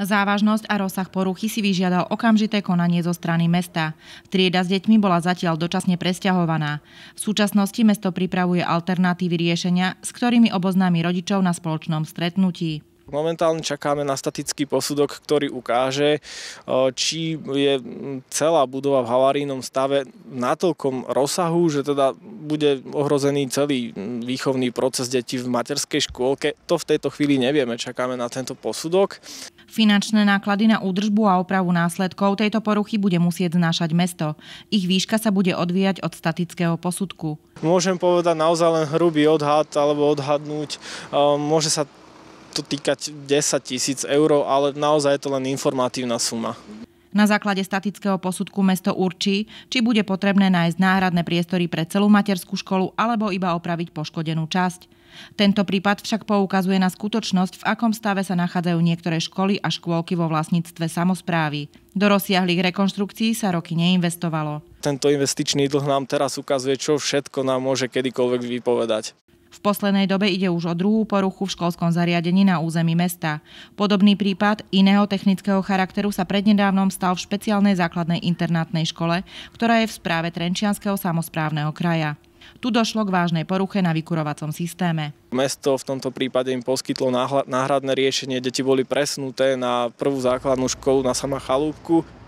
Závažnosť a rozsah poruchy si vyžiadal okamžité konanie zo strany mesta. Trieda s deťmi bola zatiaľ dočasne presťahovaná. V súčasnosti mesto pripravuje alternatívy riešenia, s ktorými oboznámi rodičov na spoločnom stretnutí. Momentálne čakáme na statický posudok, ktorý ukáže, e, či je celá budova v havarínom stave na toľkom rozsahu, že teda bude ohrozený celý výchovný proces detí v materskej škôlke. To v tejto chvíli nevieme, čakáme na tento posudok. Finančné náklady na údržbu a opravu následkov tejto poruchy bude musieť znášať mesto. Ich výška sa bude odvíjať od statického posudku. Môžem povedať naozaj len hrubý odhad alebo odhadnúť. Môže sa to týkať 10 tisíc eur, ale naozaj je to len informatívna suma. Na základe statického posudku mesto určí, či bude potrebné nájsť náhradné priestory pre celú materskú školu alebo iba opraviť poškodenú časť. Tento prípad však poukazuje na skutočnosť, v akom stave sa nachádzajú niektoré školy a škôlky vo vlastníctve samozprávy. Do rozsiahlých rekonštrukcií sa roky neinvestovalo. Tento investičný dlh nám teraz ukazuje, čo všetko nám môže kedykoľvek vypovedať. V poslednej dobe ide už o druhú poruchu v školskom zariadení na území mesta. Podobný prípad iného technického charakteru sa prednedávnom stal v špeciálnej základnej internátnej škole, ktorá je v správe Trenčianského samozprávneho kraja. Tu došlo k vážnej poruche na vykurovacom systéme. Mesto v tomto prípade im poskytlo náhradné riešenie. Deti boli presnuté na prvú základnú školu na sama chalúbku.